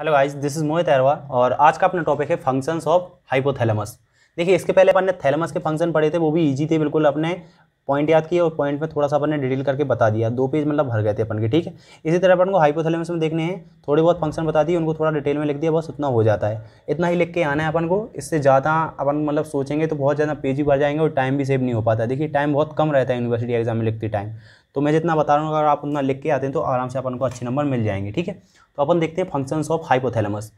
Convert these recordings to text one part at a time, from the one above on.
hello guys this is Mohit Arwa और आज का अपना टॉपिक है फंक्शंस ऑफ हाइपोथैलेमस देखिए इसके पहले अपन ने थैलेमस के फंक्शन पढ़े थे वो भी इजी थे बिल्कुल अपने पॉइंट याद किया और पॉइंट में थोड़ा सा अपन ने डिटेल करके बता दिया दो पेज मतलब भर गए थे अपन के ठीक है इसी तरह अपन को हाइपोथैलेमस में देखने हैं थोड़े बहुत फंक्शन बता दिए उनको थोड़ा डिटेल में लिख दिया बस उतना हो जाता है इतना ही लिख के आना है अपन को इससे ज़्यादा अपन मतलब सोचेंगे तो बहुत ज़्यादा पेज भी भर जाएंगे और टाइम भी सेव नहीं हो पाता देखिए टाइम बहुत कम रहता है यूनिवर्सिटी एग्जाम में लिखते टाइम तो मैं जितना बता रहा हूँ अगर आप उतना लिख के आते हैं तो आराम से अपन को अच्छे नंबर मिल जाएंगे ठीक है तो अपन देखते हैं functions of hypothalamus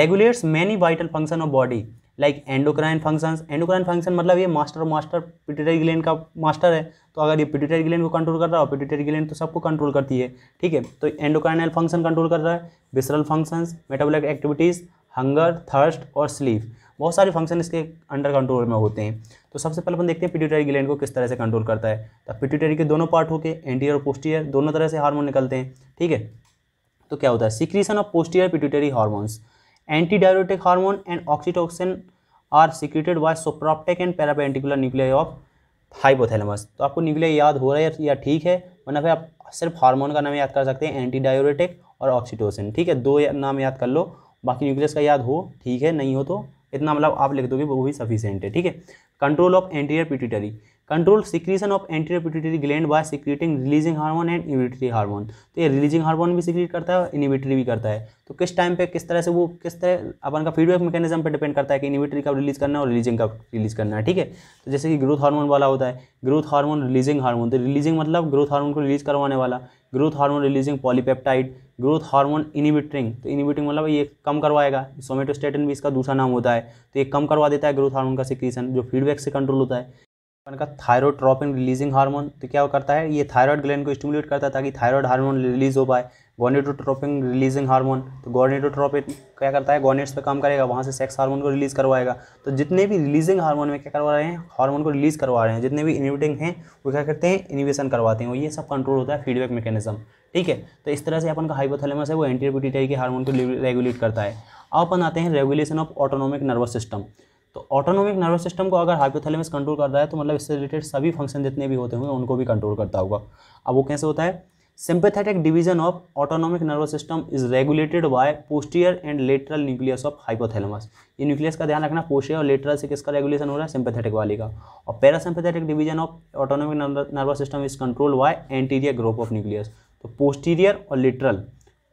regulates many vital function of body like endocrine functions endocrine function मतलब ये मास्टर मास्टर पिट्यूटरी ग्लैंड का मास्टर है तो अगर ये पिट्यूटरी ग्लैंड को कंट्रोल कर रहा है और पिट्यूटरी ग्लैंड तो सबको कंट्रोल करती है ठीक है तो एंडोक्राइनल फंक्शन कंट्रोल कर रहा है visceral functions metabolic activities hunger thirst और स्लीप बहुत सारे फंक्शन इसके अंडर कंट्रोल में होते हैं तो सबसे पहले अपन देखते हैं पिट्यूटरी ग्लैंड को किस तरह से कंट्रोल करता है तो पिट्यूटरी के दोनों पार्ट होकर एंटीरियर और पोस्टीरियर दोनों तरह से हार्मोन निकलते हैं ठीक है तो क्या होता है secretion of posterior pituitary hormones anti diuretic hormone and oxytocin are secreted by supraoptic and paraventricular nuclear of hypothalamus तो आपको न्यूक्लियर याद हो रहा है या ठीक है वरना फिर आप सिर्फ हार्मोन का नाम याद कर सकते हैं एंटी डायोरेटिक और ऑक्सीटोसिन ठीक है दो नाम याद कर लो बाकी न्यूक्लियस का याद हो ठीक है नहीं हो तो इतना मतलब आप लिख दोगे वो भी सफिशेंट है ठीक है control of anterior pituitary control secretion of anterior gland by secreting releasing hormone and inhibitory hormone तो ये रिलीजिंग हार्मोन भी सिक्रीट करता है और इनिबिटरी भी करता है तो किस टाइम पे किस तरह से वो किस तरह अपन का फीडबैक मैकेनिज्म पे डिपेंड करता है कि इनिबिटरी कब रिलीज करना है और रिलीजिंग कब रिलीज करना है ठीक है तो जैसे कि ग्रोथ हार्मोन वाला होता है ग्रोथ हार्मोन रिलीजिंग हार्मोन तो रिलीजिंग मतलब ग्रोथ हार्मोन को रिलीज करवाने वाला growth hormone releasing polypeptide growth hormone inhibiting तो इनिबिटिंग मतलब ये कम करवाएगा सोमेटोस्टेटिन भी इसका दूसरा नाम होता है तो ये कम करवा देता है ग्रोथ हार्मोन का सिक्रीशन जो फीडबैक से कंट्रोल होता है का थायरोट्रॉपिन रिलीजिंग हार्मोन तो, तो क्या करता है ये थायराइड ग्लैंड को स्टिमुलेट करता है ताकि थायराइड हार्मोन रिलीज हो पाए गोनेटोट्रोपिन रिलीजिंग हार्मोन तो गोनेटोट्रोपिन क्या करता है गोनेट्स पे काम करेगा वहाँ से सेक्स हार्मोन को रिलीज़ करवाएगा तो जितने भी रिलीजिंग हार्मोन में क्या करवा रहे हैं हार्मोन को रिलीज़ करवा रहे हैं जितने भी इनिविटिंग हैं वो क्या करते हैं इनिवेशन करवाते हैं ये सब कंट्रोल होता है फीडबैक मैकेनिज्म ठीक है तो इस तरह से अपन का हाइपोथैलेमस है वो एंटीपिटिटरी के हार्मोन को रेगुलेट करता है अब अपन आते हैं regulation of autonomic nervous system तो ऑटोनोमिक नर्वस सिस्टम को अगर हाइपोथैलेमस कंट्रोल कर रहा है तो मतलब इससे रिलेटेड सभी फंक्शन जितने भी होते होंगे उनको भी कंट्रोल करता होगा अब वो कैसे होता है sympathetic division of autonomic nervous system is regulated by posterior and lateral nucleus of hypothalamus ये न्यूक्लियस का ध्यान रखना पोस्टियर और लेटरल से किसका रेगुलेशन हो रहा है सिंपेथेटिक वाली का और parasympathetic division of autonomic nervous system is control by anterior group of nucleus तो पोस्टीरियर और लेटरल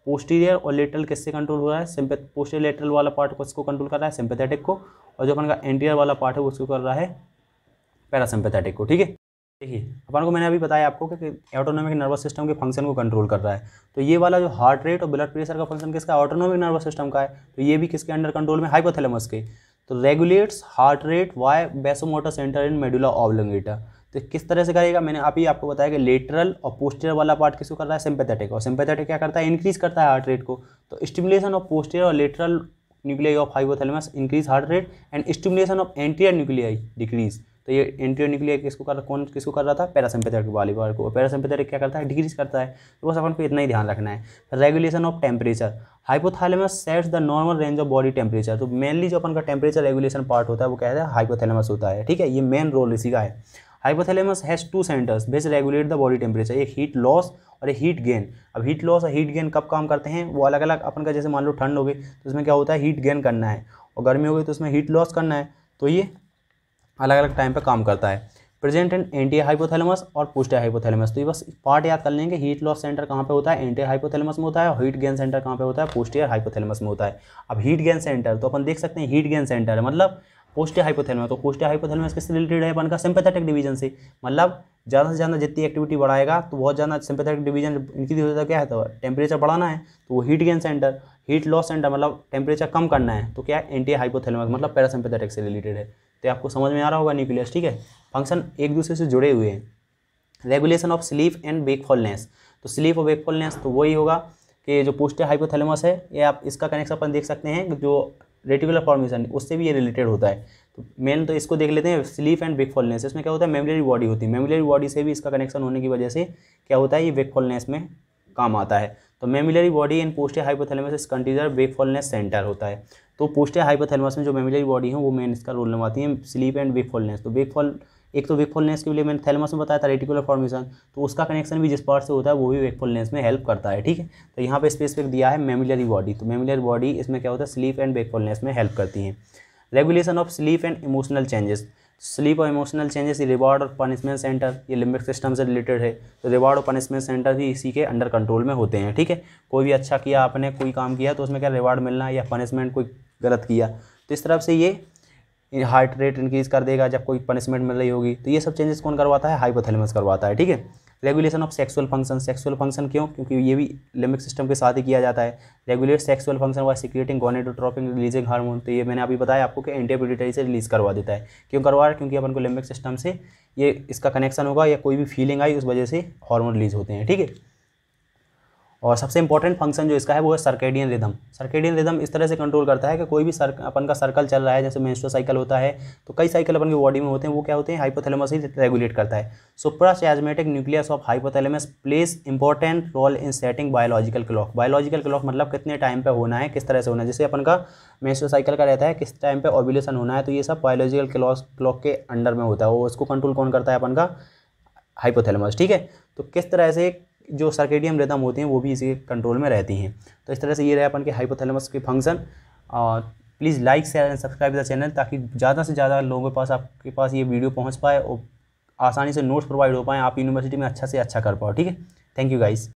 पोस्टीरियर और लेटरल किससे कंट्रोल हो रहा है सिंपे पोस्टीरियर लेटरल वाला पार्ट किसको कंट्रोल कर रहा है सिंपेथेटिक को और जो अपन का एंटीरियर वाला पार्ट है वो उसको कर रहा है पैरासिम्पेथेटिक को ठीक है देखिए अपन को मैंने अभी बताया आपको कि ऑटोनॉमिक नर्वस सिस्टम के फंक्शन को कंट्रोल कर रहा है तो ये वाला जो हार्ट रेट और ब्लड प्रेशर का फंक्शन किसका ऑटोनॉमिक नर्वस सिस्टम का है तो ये भी किसके अंडर कंट्रोल में हाइपोथैलेमस के तो regulates heart rate by vasomotor centre in medulla oblongata तो किस तरह से करेगा मैंने अभी आपको बताया कि लेटरल और पोस्टियर वाला पार्ट किसको कर रहा है सिंपैथेटिक और सिंपैथेटिक क्या करता है इंक्रीज करता है हार्ट रेट को तो स्टिमुलेशन ऑफ पोस्टियर और lateral nuclei of hypothalamus increase heart rate and stimulation of anterior nuclei decrease तो ये एंटीरियर न्यूक्लियाई किसको कर कौन किसको कर रहा था पैरासिम्पेथेटिक वाली बार को पैरासिम्पेथेटिक क्या करता है डिक्रीज करता है तो बस अपन को इतना ही ध्यान रखना है regulation of temperature hypothalamus sets the normal range of body temperature तो मेनली जो अपन का टेम्परेचर रेगुलेशन पार्ट होता है वो कहता है हाइपोथैलेमस होता है ठीक है ये मेन रोल इसी का है hypothalamus has two centres base regulate the body temperature एक हीट लॉस और एक हीट गेन अब हीट लॉस और हीट गेन कब काम करते हैं वो अलग अलग अपन का जैसे मान लो ठंड हो गई तो उसमें क्या होता है हीट गेन करना है और गर्मी हो गई तो उसमें हीट लॉस करना है तो ये अलग अलग टाइम पर काम करता है प्रेजेंट एंड एंटी हाइपोथैलेमस और पोस्ट हाइपोथैलेमस तो ये बस पार्ट याद कर लेंगे हीट लॉस सेंटर कहाँ पे होता है एंटी हाइपोथैलेमस में होता है और हीट गेन सेंटर कहाँ पे होता है पोस्टियर हाइपोथैलेमस में होता है अब हीट गेन सेंटर तो अपन देख सकते हैं हीट गेन सेंटर मतलब पोस्ट हाइपोथैलेमस तो पोस्ट हाइपोथैलेमस किससे रिलेटेड है अपन का सिंपैथेटिक डिवीजन से मतलब ज़्यादा से ज़्यादा जितनी एक्टिविटी बढ़ाएगा तो बहुत ज़्यादा सिंपैथेटिक डिवीजन इनकी जाता क्या है तो टेम्परेचर बढ़ाना है तो वो heat gain centre heat loss centre मतलब टेम्परेचर कम करना है तो क्या है एंटी हाइपोथैलेमस मतलब पैरासिम्पैथेटिक से रिलेटेड है तो आपको समझ में आ रहा होगा न्यूक्लियस ठीक है फंक्शन एक दूसरे से जुड़े हुए हैं regulation of sleep and wakefulness तो स्लीप और वेकफुलनेस तो वही होगा कि जो पोस्टर हाइपोथैलेमस है ये आप इसका कनेक्शन अपन देख सकते हैं जो रेटिकुलर फॉर्मेशन उससे भी ये रिलेटेड होता है तो मेन तो इसको देख लेते हैं स्लीप एंड वेकफुलनेस इसमें क्या होता है मेमोरी बॉडी होती है मेमोरी बॉडी से भी इसका कनेक्शन होने की वजह से क्या होता है ये वेकफॉलनेस में काम आता है तो mammillary body and post hypothalamus is कंटीजर वेकफुलनेस सेंटर होता है तो पोस्टियर हाइपोथेलमस में जो मेमिलरी बॉडी है वो मेन इसका रोल निभाती है स्लीप एंड वेकफुलनेस तो वेकफॉल एक तो वेकफुलनेस के लिए मैंने थैलमस में बताया था रेटिकुलर फॉर्मेशन तो उसका कनेक्शन भी जिस पार्ट से होता है वो भी वेकफुलनेस में हेल्प करता है ठीक है तो यहाँ पर स्पेसिफिक दिया है मेमिलरी बॉडी तो मेमिलरी बॉडी इसमें क्या होता है स्लीप एंड वेकफुलनेस में हेल्प करती है regulation of sleep and emotional changes sleep और इमोशनल चेंजेस ये रिवार्ड और पनिशमेंट सेंटर ये लिम्बिक सिस्टम से रिलेटेड है तो रिवार्ड और पनिशमेंट सेंटर भी इसी के अंडर कंट्रोल में होते हैं ठीक है कोई भी अच्छा किया आपने कोई काम किया तो उसमें क्या रिवार्ड मिलना या पनिशमेंट कोई गलत किया तो इस तरफ से ये हार्ट रेट इंक्रीज़ कर देगा जब कोई पनिशमेंट मिल रही होगी तो ये सब चेंजेस कौन करवाता है हाइपोथैलेमस करवाता है ठीक है regulation of sexual function sexual function क्यों क्योंकि ये भी लिम्बिक सिस्टम के साथ ही किया जाता है regulate sexual function by secreting gonadotropin releasing hormone तो ये मैंने अभी बताया आपको कि एंटीबिटरी से रिलीज करवा देता है क्यों करवा रहा है क्योंकि अपन को लिम्बिक सिस्टम से ये इसका कनेक्शन होगा या कोई भी फीलिंग आई उस वजह से हार्मोन रिलीज होते हैं ठीक है और सबसे इंपॉर्टेंट फंक्शन जो इसका है वो है सर्केडियन रिदम सर्केडियन रिदम इस तरह से कंट्रोल करता है कि कोई भी सर्क अपन का सर्कल चल रहा है जैसे मेंस्ट्रुअल साइकिल होता है तो कई साइकिल अपन की बॉडी में होते हैं वो क्या होते हैं हाइपोथैलेमस ही रेगुलेट करता है chiasmatic nucleus of hypothalamus plays important role in setting biological clock biological clock मतलब कितने टाइम पर होना है किस तरह से होना है जैसे अपन का मेंस्ट्रुअल साइकिल का रहता है किस टाइम पर ऑब्यूलेशन होना है तो ये सब बायोलॉजिकल क्लॉक क्लॉक के अंडर में होता है वो उसको कंट्रोल कौन करता है अपन का हाइपोथैलेमस ठीक है तो किस तरह से जो सर्केडियम रिदम होती हैं वो भी इसी कंट्रोल में रहती हैं तो इस तरह से ये रहे अपन के हाइपोथैलेमस के फंक्शन और please like share and subscribe the channel ताकि ज़्यादा से ज़्यादा लोगों के पास आपके पास ये वीडियो पहुँच पाए और आसानी से नोट्स प्रोवाइड हो पाएँ आप यूनिवर्सिटी में अच्छा से अच्छा कर पाओ ठीक है थैंक यू गाइज़